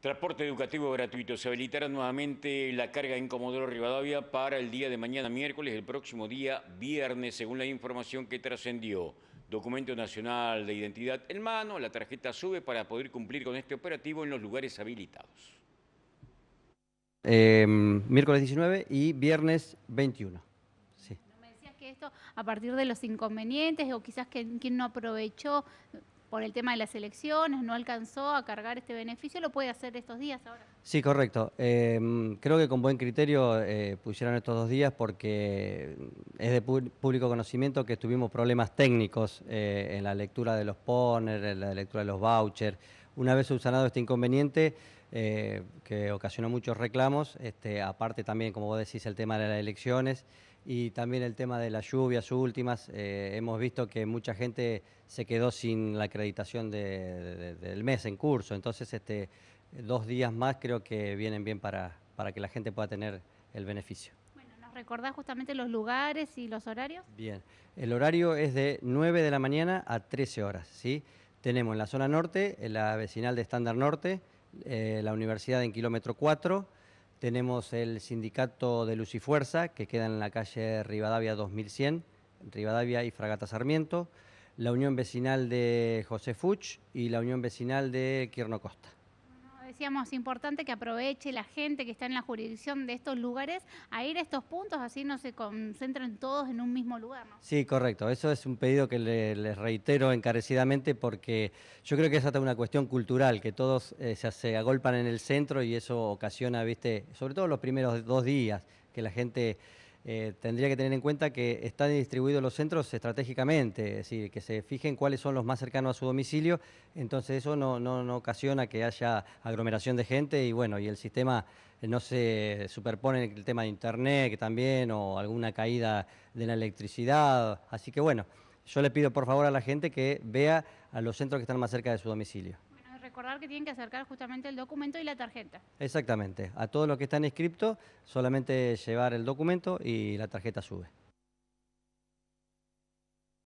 Transporte educativo gratuito. Se habilitará nuevamente la carga en Comodoro Rivadavia para el día de mañana miércoles, el próximo día viernes, según la información que trascendió. Documento nacional de identidad en mano, la tarjeta sube para poder cumplir con este operativo en los lugares habilitados. Em, miércoles 19 y viernes 21 me decías que esto a partir de los inconvenientes o quizás quien no aprovechó, por el tema de las elecciones, no alcanzó a cargar este beneficio, lo puede hacer estos días ahora. Sí, correcto. Em, creo que con buen criterio eh, pusieron estos dos días porque es de público conocimiento que tuvimos problemas técnicos eh, en la lectura de los PONER, en la lectura de los vouchers. Una vez subsanado este inconveniente, eh, que ocasionó muchos reclamos, este, aparte también, como vos decís, el tema de las elecciones y también el tema de las lluvias últimas, eh, hemos visto que mucha gente se quedó sin la acreditación del mes en curso, entonces este, dos días más creo que vienen bien para, para que la gente pueda tener el beneficio. Bueno, ¿nos recordás justamente los lugares y los horarios? Bien, el horario es de 9 de la mañana a 13 horas, ¿sí? Tenemos en la zona norte, la vecinal de Estándar Norte, eh, la universidad en kilómetro 4, tenemos el sindicato de Luz y Fuerza, que queda en la calle Rivadavia 2100, Rivadavia y Fragata Sarmiento, la unión vecinal de José Fuch y la unión vecinal de Quirno Costa decíamos, importante que aproveche la gente que está en la jurisdicción de estos lugares a ir a estos puntos, así no se concentren todos en un mismo lugar. Sí, correcto. Eso es un pedido que les reitero encarecidamente porque yo creo que es hasta una cuestión cultural, que todos se, eh, se, agolpan en el centro y eso ocasiona, viste, sobre todo los primeros dos días, que la gente eh, tendría que tener en cuenta que están distribuidos los centros estratégicamente, es decir, que se fijen cuáles son los más cercanos a su domicilio, entonces eso no, no ocasiona que haya aglomeración de gente y bueno, y el sistema no se superpone el tema de internet que también o alguna caída de la electricidad, así que bueno, yo le pido por favor a la gente que vea a los centros que están más cerca de su domicilio recordar que tienen que acercar justamente el documento y la tarjeta. Exactamente. A todos los que están inscriptos, solamente llevar el documento y la tarjeta sube.